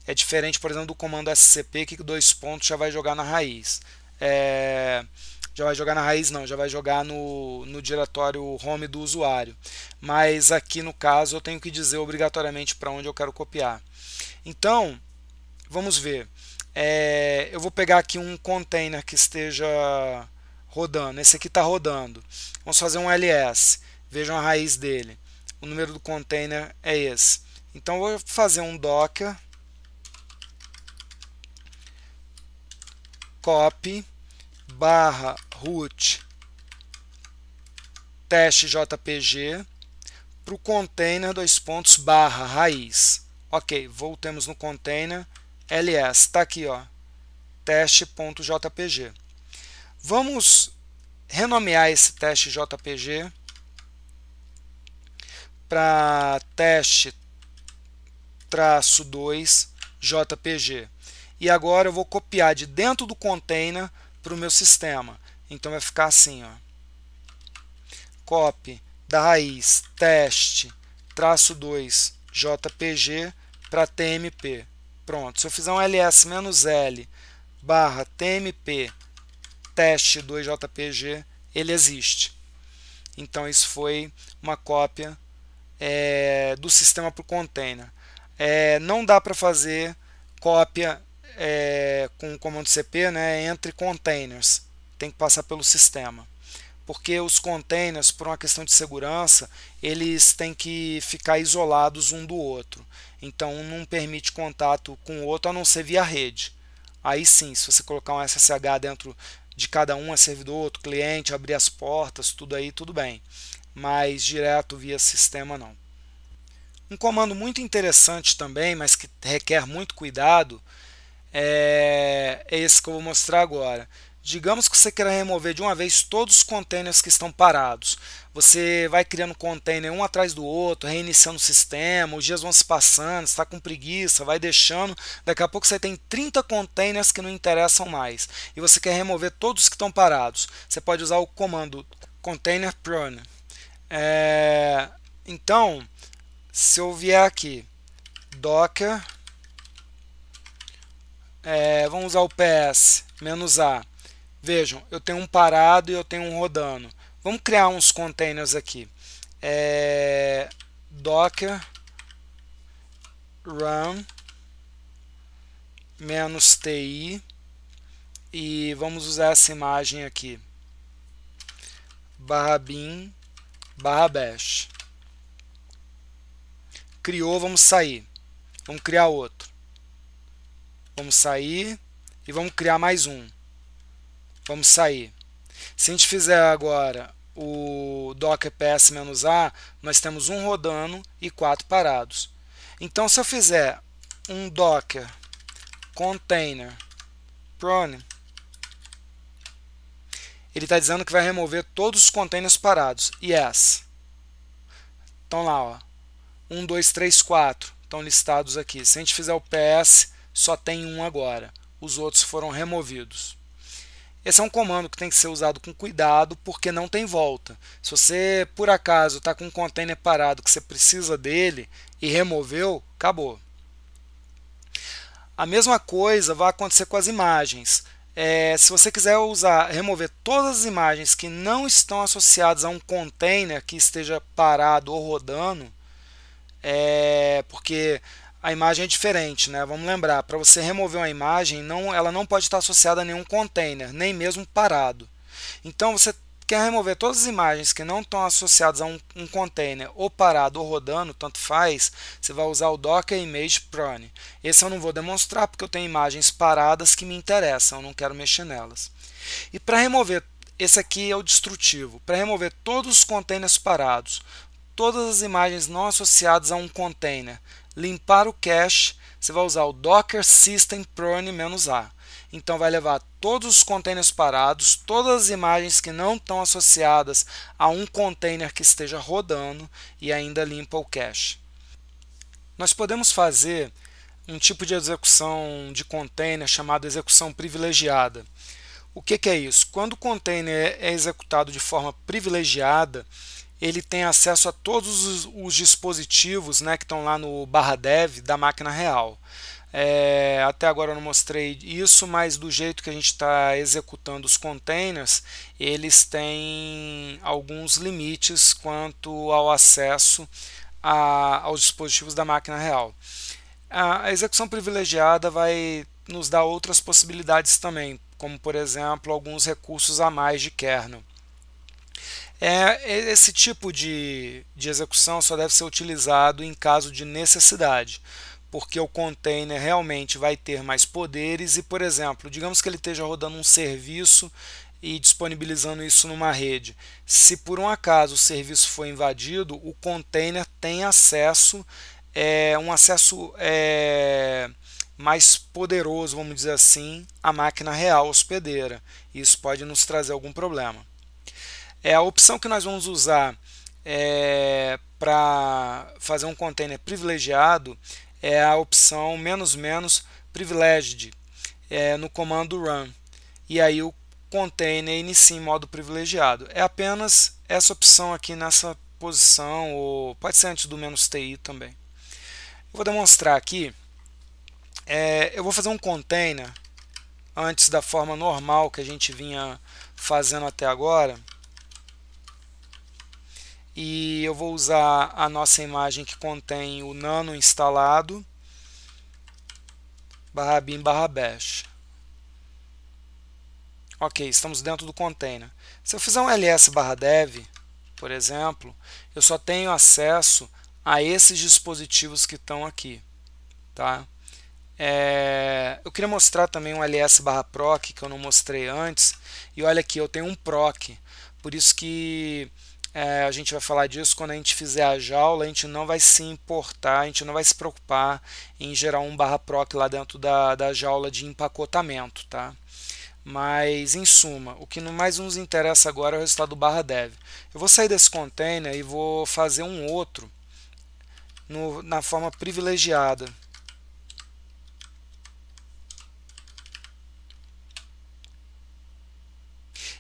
É diferente, por exemplo, do comando scp, que dois pontos já vai jogar na raiz. É... Já vai jogar na raiz não, já vai jogar no, no diretório home do usuário. Mas aqui no caso eu tenho que dizer obrigatoriamente para onde eu quero copiar. Então, Vamos ver. É, eu vou pegar aqui um container que esteja rodando. Esse aqui está rodando. Vamos fazer um ls. Vejam a raiz dele. O número do container é esse. Então eu vou fazer um docker copy barra root teste jpg para o container dois pontos barra raiz. Ok, voltemos no container ls, está aqui, ó, teste.jpg. Vamos renomear esse teste JPG para teste traço 2 JPG. E agora eu vou copiar de dentro do container para o meu sistema. Então vai ficar assim, ó. Copy da raiz teste traço 2 JPG para TMP. Pronto, se eu fizer um ls-l barra tmp teste 2jpg, ele existe. Então isso foi uma cópia é, do sistema para o container. É, não dá para fazer cópia é, com o comando cp né, entre containers, tem que passar pelo sistema porque os containers, por uma questão de segurança, eles têm que ficar isolados um do outro. Então, um não permite contato com o outro a não ser via rede. Aí sim, se você colocar um SSH dentro de cada um, é servidor, outro cliente, abrir as portas, tudo aí, tudo bem. Mas direto via sistema, não. Um comando muito interessante também, mas que requer muito cuidado, é, é esse que eu vou mostrar agora. Digamos que você queira remover de uma vez todos os containers que estão parados. Você vai criando container um atrás do outro, reiniciando o sistema, os dias vão se passando, está com preguiça, vai deixando. Daqui a pouco você tem 30 containers que não interessam mais e você quer remover todos que estão parados. Você pode usar o comando container prune. É... Então, se eu vier aqui, docker, é, vamos usar o ps-a, Vejam, eu tenho um parado e eu tenho um rodando. Vamos criar uns containers aqui. É, docker run menos ti e vamos usar essa imagem aqui barra bin barra bash criou vamos sair vamos criar outro vamos sair e vamos criar mais um Vamos sair. Se a gente fizer agora o docker ps-a, nós temos um rodando e quatro parados. Então, se eu fizer um docker container prone, ele está dizendo que vai remover todos os containers parados. Yes. Então lá, ó. 1, 2, 3, 4 estão listados aqui. Se a gente fizer o ps, só tem um agora. Os outros foram removidos. Esse é um comando que tem que ser usado com cuidado porque não tem volta. Se você, por acaso, está com um container parado que você precisa dele e removeu, acabou. A mesma coisa vai acontecer com as imagens. É, se você quiser usar, remover todas as imagens que não estão associadas a um container que esteja parado ou rodando, é, porque a imagem é diferente, né? Vamos lembrar, para você remover uma imagem, não, ela não pode estar associada a nenhum container, nem mesmo parado. Então você quer remover todas as imagens que não estão associadas a um, um container, ou parado ou rodando, tanto faz, você vai usar o Docker Image Prone. Esse eu não vou demonstrar porque eu tenho imagens paradas que me interessam, eu não quero mexer nelas. E para remover, esse aqui é o destrutivo, para remover todos os containers parados, todas as imagens não associadas a um container, limpar o cache, você vai usar o docker system prone-a. Então vai levar todos os containers parados, todas as imagens que não estão associadas a um container que esteja rodando e ainda limpa o cache. Nós podemos fazer um tipo de execução de container chamado execução privilegiada. O que, que é isso? Quando o container é executado de forma privilegiada, ele tem acesso a todos os, os dispositivos né, que estão lá no barra dev da máquina real. É, até agora eu não mostrei isso, mas do jeito que a gente está executando os containers, eles têm alguns limites quanto ao acesso a, aos dispositivos da máquina real. A, a execução privilegiada vai nos dar outras possibilidades também, como por exemplo alguns recursos a mais de kernel. É, é, esse tipo de, de execução só deve ser utilizado em caso de necessidade, porque o container realmente vai ter mais poderes e, por exemplo, digamos que ele esteja rodando um serviço e disponibilizando isso numa rede. Se por um acaso o serviço foi invadido, o container tem acesso, é, um acesso é, mais poderoso, vamos dizer assim, à máquina real hospedeira. Isso pode nos trazer algum problema. É a opção que nós vamos usar é, para fazer um container privilegiado é a opção menos menos privileged é, no comando run e aí o container inicia em modo privilegiado. É apenas essa opção aqui nessa posição ou pode ser antes do menos ti também. Eu vou demonstrar aqui. É, eu vou fazer um container antes da forma normal que a gente vinha fazendo até agora e eu vou usar a nossa imagem que contém o nano instalado barra bin barra bash. Ok, estamos dentro do container. Se eu fizer um ls barra dev, por exemplo, eu só tenho acesso a esses dispositivos que estão aqui. Tá? É, eu queria mostrar também um ls barra proc que eu não mostrei antes. E olha aqui, eu tenho um proc. Por isso que é, a gente vai falar disso quando a gente fizer a jaula, a gente não vai se importar, a gente não vai se preocupar em gerar um barra proc lá dentro da, da jaula de empacotamento, tá? Mas, em suma, o que mais nos interessa agora é o resultado do barra dev. Eu vou sair desse container e vou fazer um outro no, na forma privilegiada.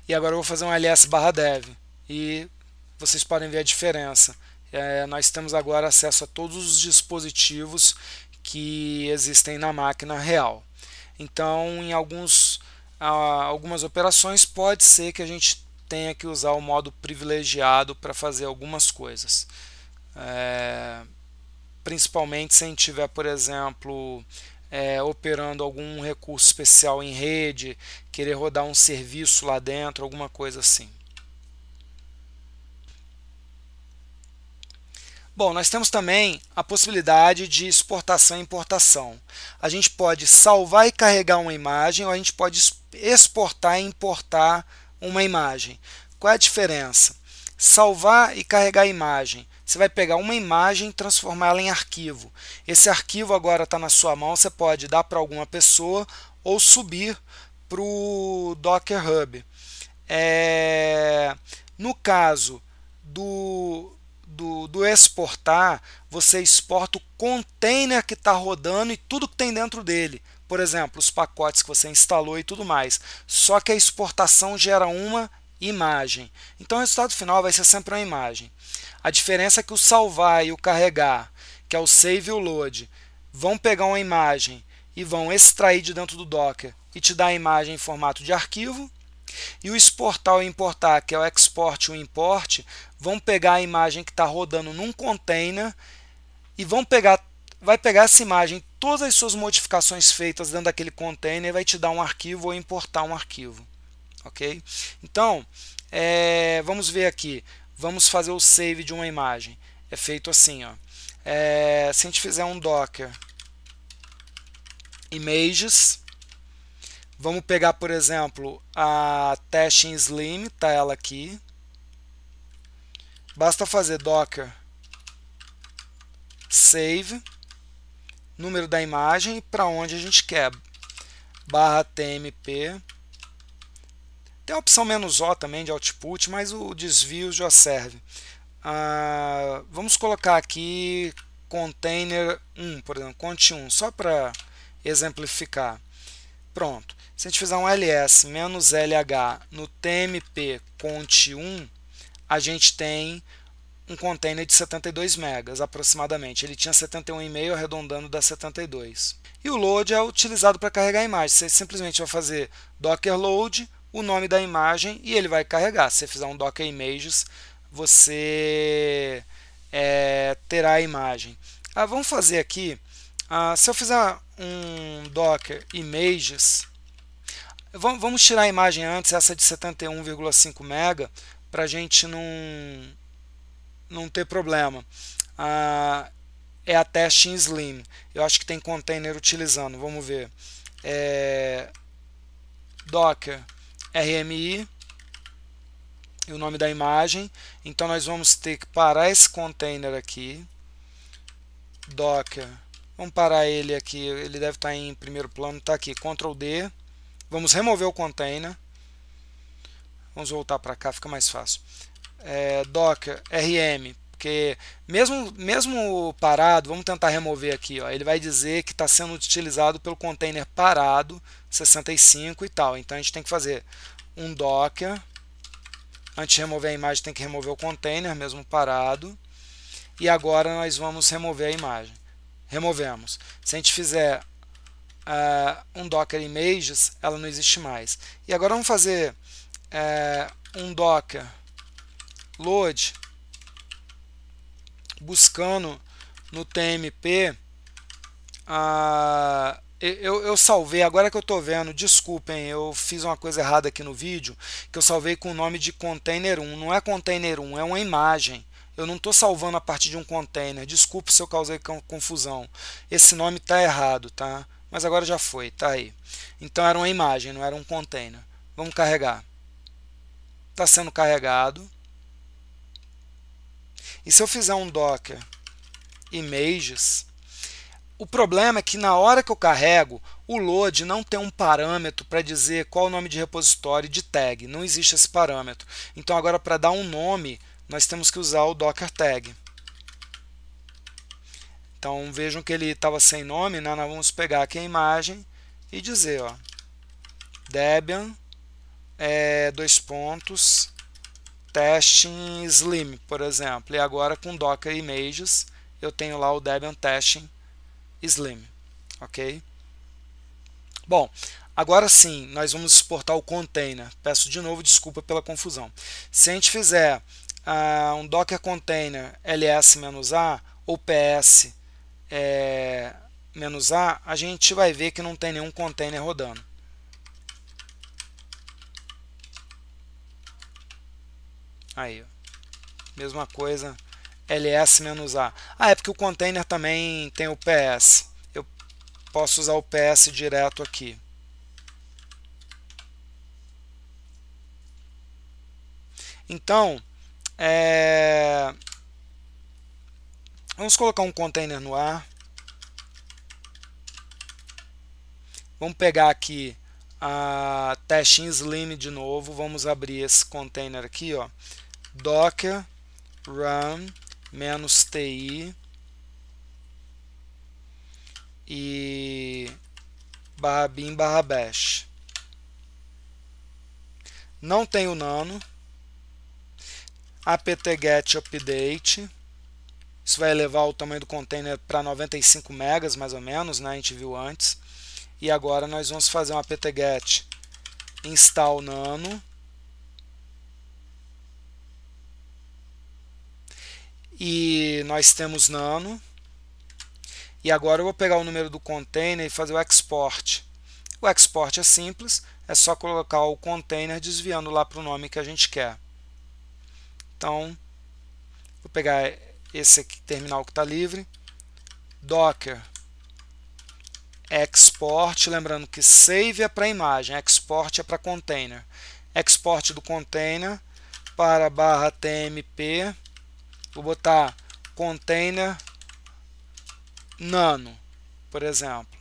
E agora eu vou fazer um ls barra dev. E vocês podem ver a diferença. É, nós temos agora acesso a todos os dispositivos que existem na máquina real. Então, em alguns, algumas operações, pode ser que a gente tenha que usar o modo privilegiado para fazer algumas coisas. É, principalmente se a gente tiver, por exemplo, é, operando algum recurso especial em rede, querer rodar um serviço lá dentro, alguma coisa assim. Bom, nós temos também a possibilidade de exportação e importação. A gente pode salvar e carregar uma imagem ou a gente pode exportar e importar uma imagem. Qual é a diferença? Salvar e carregar a imagem. Você vai pegar uma imagem e transformá-la em arquivo. Esse arquivo agora está na sua mão, você pode dar para alguma pessoa ou subir para o Docker Hub. É... No caso do do, do exportar, você exporta o container que está rodando e tudo que tem dentro dele. Por exemplo, os pacotes que você instalou e tudo mais. Só que a exportação gera uma imagem. Então o resultado final vai ser sempre uma imagem. A diferença é que o salvar e o carregar, que é o save e o load, vão pegar uma imagem e vão extrair de dentro do Docker e te dar a imagem em formato de arquivo. E o exportar ou importar, que é o export e o import, vão pegar a imagem que está rodando num container e vão pegar, vai pegar essa imagem, todas as suas modificações feitas dentro daquele container, vai te dar um arquivo ou importar um arquivo. Ok? Então, é, vamos ver aqui. Vamos fazer o save de uma imagem. É feito assim, ó. É, se a gente fizer um docker images Vamos pegar, por exemplo, a Testing Slim, está ela aqui. Basta fazer docker save, número da imagem para onde a gente quer. Barra TMP. Tem a opção menos "-o", também de output, mas o desvio já serve. Ah, vamos colocar aqui container 1, por exemplo, cont 1, só para exemplificar. Pronto. Se a gente fizer um ls menos lh no tmp cont1, a gente tem um container de 72 megas aproximadamente. Ele tinha 71,5 arredondando dá 72. E o load é utilizado para carregar a imagem. Você simplesmente vai fazer docker load, o nome da imagem e ele vai carregar. Se você fizer um docker images, você é, terá a imagem. Ah, vamos fazer aqui, ah, se eu fizer um docker images, Vamos tirar a imagem antes, essa de 71,5 mega, para a gente não, não ter problema. Ah, é a teste em Slim. Eu acho que tem container utilizando, vamos ver. É, Docker RMI e o nome da imagem. Então nós vamos ter que parar esse container aqui. Docker. Vamos parar ele aqui, ele deve estar tá em primeiro plano, está aqui, Ctrl D Vamos remover o container. Vamos voltar para cá, fica mais fácil. É, docker rm, porque mesmo, mesmo parado, vamos tentar remover aqui, ó, ele vai dizer que está sendo utilizado pelo container parado 65 e tal. Então a gente tem que fazer um docker, antes de remover a imagem tem que remover o container mesmo parado, e agora nós vamos remover a imagem. Removemos. Se a gente fizer uh, um Docker Images, ela não existe mais. E agora vamos fazer uh, um Docker load buscando no TMP. Uh, eu, eu, salvei, agora que eu estou vendo, desculpem, eu fiz uma coisa errada aqui no vídeo, que eu salvei com o nome de container 1. Não é container 1, é uma imagem. Eu não estou salvando a partir de um container. Desculpe se eu causei confusão. Esse nome está errado, tá? Mas agora já foi, tá aí. Então era uma imagem, não era um container. Vamos carregar. Está sendo carregado. E se eu fizer um docker images, o problema é que na hora que eu carrego, o load não tem um parâmetro para dizer qual o nome de repositório e de tag. Não existe esse parâmetro. Então agora para dar um nome, nós temos que usar o docker tag. Então vejam que ele estava sem nome, né? Nós vamos pegar aqui a imagem e dizer, ó, Debian, é, dois pontos, testing slim, por exemplo. E agora com Docker Images eu tenho lá o Debian testing slim, ok? Bom, agora sim, nós vamos exportar o container. Peço de novo desculpa pela confusão. Se a gente fizer uh, um docker container ls-a ou ps é, menos A, a gente vai ver que não tem nenhum container rodando. Aí, mesma coisa, ls menos A. Ah, é porque o container também tem o ps. Eu posso usar o ps direto aqui. Então, é, Vamos colocar um container no ar. Vamos pegar aqui a Testing Slim de novo. Vamos abrir esse container aqui, ó. Docker run menos ti e barra bin barra bash. Não tem o nano. apt-get update isso vai elevar o tamanho do container para 95 megas, mais ou menos, né? a gente viu antes. E agora nós vamos fazer um apt-get install nano. E nós temos nano. E agora eu vou pegar o número do container e fazer o export. O export é simples, é só colocar o container desviando lá para o nome que a gente quer. Então, vou pegar esse aqui, terminal que está livre, docker export, lembrando que save é para imagem, export é para container, export do container para barra tmp, vou botar container nano, por exemplo,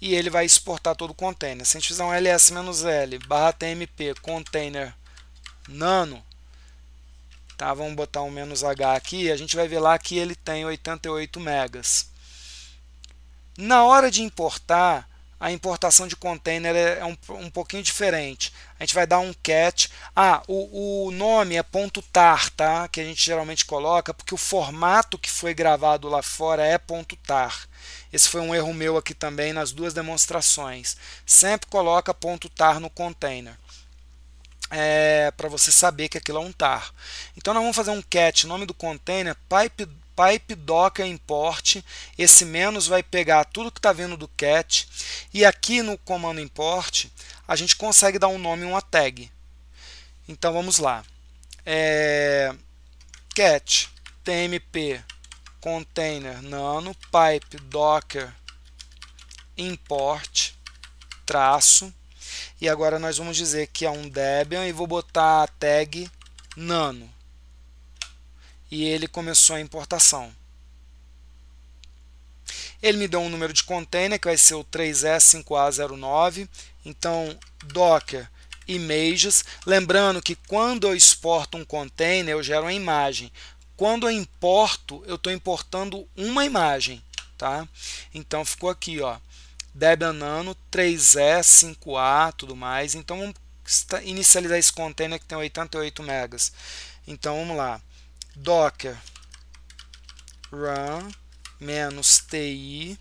e ele vai exportar todo o container. Se a gente fizer um ls-l barra tmp container nano, Tá? Vamos botar um menos "-h", aqui, a gente vai ver lá que ele tem 88 megas. Na hora de importar, a importação de container é, é um, um pouquinho diferente. A gente vai dar um cat. Ah, o, o nome é ponto .tar, tá? Que a gente geralmente coloca, porque o formato que foi gravado lá fora é ponto .tar. Esse foi um erro meu aqui também nas duas demonstrações. Sempre coloca ponto .tar no container é, para você saber que aquilo é um tar. Então nós vamos fazer um cat, nome do container, pipe, pipe docker import, esse menos vai pegar tudo que está vindo do cat, e aqui no comando import, a gente consegue dar um nome e uma tag. Então vamos lá, é, cat tmp container nano pipe docker import traço e agora nós vamos dizer que é um Debian e vou botar a tag nano. E ele começou a importação. Ele me deu um número de container que vai ser o 3S5A09. Então, docker images. Lembrando que quando eu exporto um container, eu gero uma imagem. Quando eu importo, eu estou importando uma imagem. Tá? Então, ficou aqui. Ó. Debianano 3E, 5A, tudo mais. Então vamos inicializar esse container que tem 88 megas. Então vamos lá. Docker run menos ti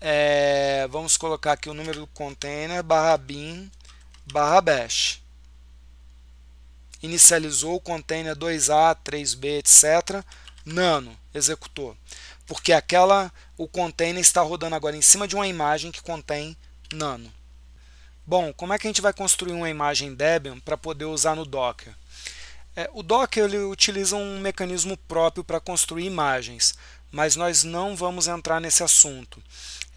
é, vamos colocar aqui o número do container barra bin barra bash inicializou o container 2A, 3B, etc. Nano, executou. Porque aquela o container está rodando agora em cima de uma imagem que contém nano. Bom, como é que a gente vai construir uma imagem Debian para poder usar no Docker? É, o Docker ele utiliza um mecanismo próprio para construir imagens, mas nós não vamos entrar nesse assunto.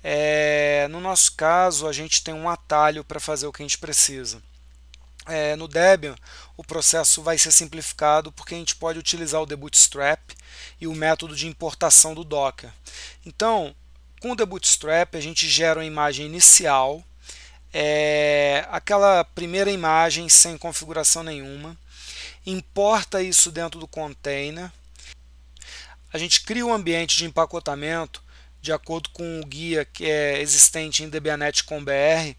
É, no nosso caso, a gente tem um atalho para fazer o que a gente precisa é, no Debian, o processo vai ser simplificado porque a gente pode utilizar o The Bootstrap e o método de importação do Docker. Então, com o The Bootstrap, a gente gera uma imagem inicial, é, aquela primeira imagem sem configuração nenhuma, importa isso dentro do container, a gente cria um ambiente de empacotamento de acordo com o guia que é existente em dbnet.com.br,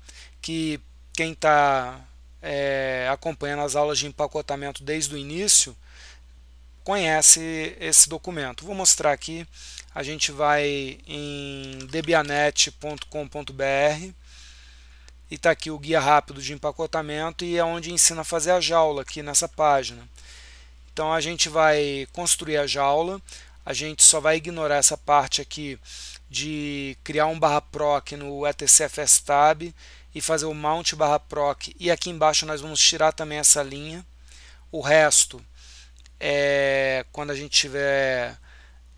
que quem está é, acompanhando as aulas de empacotamento desde o início, conhece esse documento. Vou mostrar aqui. A gente vai em debianet.com.br e está aqui o guia rápido de empacotamento e é onde ensina a fazer a jaula aqui nessa página. Então a gente vai construir a jaula, a gente só vai ignorar essa parte aqui de criar um barra proc no ETCFS tab e fazer o mount barra proc e aqui embaixo nós vamos tirar também essa linha o resto é quando a gente tiver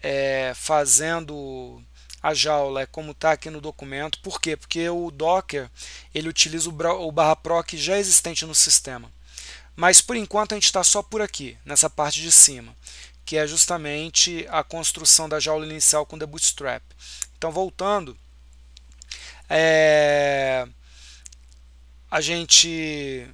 é, fazendo a jaula é como está aqui no documento por quê porque o Docker ele utiliza o barra proc já existente no sistema mas por enquanto a gente está só por aqui nessa parte de cima que é justamente a construção da jaula inicial com o bootstrap então voltando é, a gente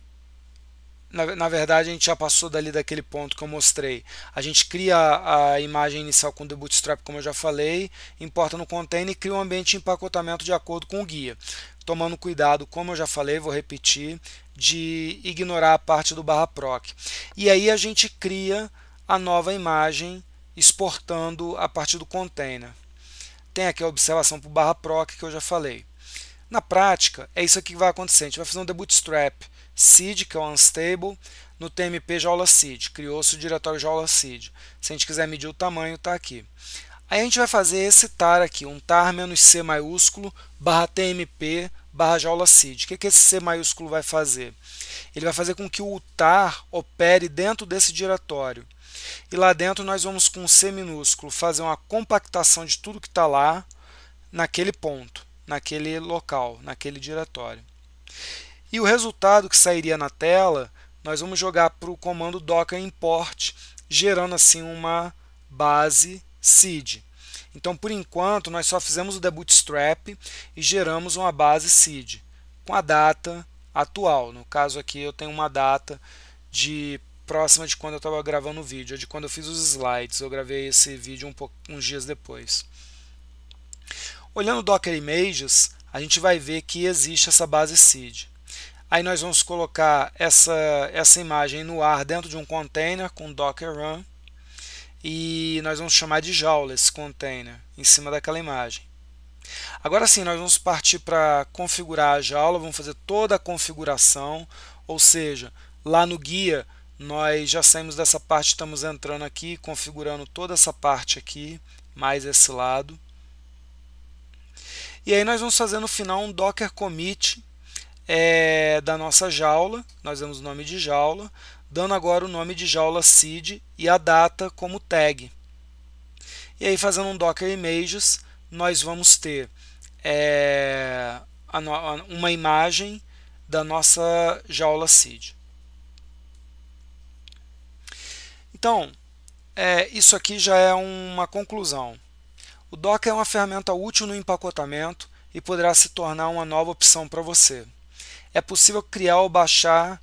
na, na, verdade a gente já passou dali daquele ponto que eu mostrei. A gente cria a, a imagem inicial com o Bootstrap, como eu já falei, importa no container e cria um ambiente de empacotamento de acordo com o guia. Tomando cuidado, como eu já falei, vou repetir, de ignorar a parte do barra proc. E aí a gente cria a nova imagem exportando a partir do container. Tem aqui a observação para o barra proc que eu já falei. Na prática, é isso aqui que vai acontecer. A gente vai fazer um debootstrap seed, que é o unstable, no TMP jaula seed. Criou-se o diretório jaula seed. Se a gente quiser medir o tamanho, está aqui. Aí a gente vai fazer esse tar aqui, um tar menos C maiúsculo barra TMP barra jaula seed. O que, que esse C maiúsculo vai fazer? Ele vai fazer com que o tar opere dentro desse diretório. E lá dentro nós vamos com C minúsculo fazer uma compactação de tudo que está lá naquele ponto naquele local, naquele diretório. E o resultado que sairia na tela, nós vamos jogar para o comando docker import, gerando assim uma base seed. Então, por enquanto, nós só fizemos o da Bootstrap e geramos uma base seed com a data atual. No caso aqui, eu tenho uma data de próxima de quando eu estava gravando o vídeo, de quando eu fiz os slides. Eu gravei esse vídeo um pouco, uns dias depois. Olhando Docker Images, a gente vai ver que existe essa base seed. Aí nós vamos colocar essa, essa imagem no ar dentro de um container com Docker Run e nós vamos chamar de jaula esse container em cima daquela imagem. Agora sim, nós vamos partir para configurar a jaula, vamos fazer toda a configuração, ou seja, lá no guia nós já saímos dessa parte, estamos entrando aqui, configurando toda essa parte aqui, mais esse lado. E aí nós vamos fazer no final um docker commit é, da nossa jaula, nós damos o nome de jaula, dando agora o nome de jaula seed e a data como tag. E aí fazendo um docker images, nós vamos ter é, uma imagem da nossa jaula seed. Então, é, isso aqui já é uma conclusão. O Docker é uma ferramenta útil no empacotamento e poderá se tornar uma nova opção para você. É possível criar ou baixar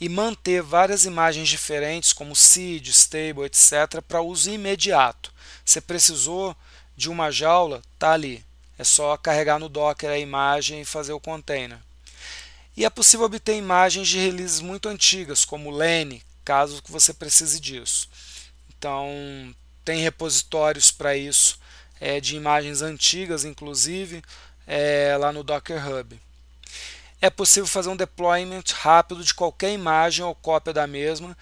e manter várias imagens diferentes, como seed, stable, etc., para uso imediato. Você precisou de uma jaula, está ali. É só carregar no Docker a imagem e fazer o container. E é possível obter imagens de releases muito antigas, como Lene, caso você precise disso. Então, tem repositórios para isso é, de imagens antigas, inclusive, é, lá no Docker Hub. É possível fazer um deployment rápido de qualquer imagem ou cópia da mesma,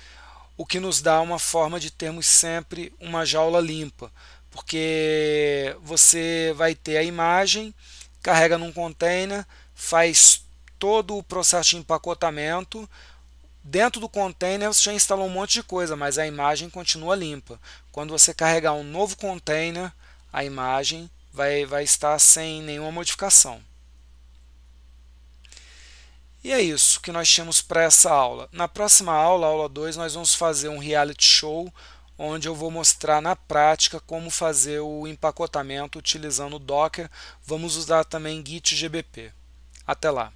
o que nos dá uma forma de termos sempre uma jaula limpa, porque você vai ter a imagem, carrega num container, faz todo o processo de empacotamento. Dentro do container você já instalou um monte de coisa, mas a imagem continua limpa. Quando você carregar um novo container, a imagem vai, vai estar sem nenhuma modificação. E é isso que nós tínhamos para essa aula. Na próxima aula, aula 2, nós vamos fazer um reality show onde eu vou mostrar na prática como fazer o empacotamento utilizando o Docker. Vamos usar também Git GBP. Até lá!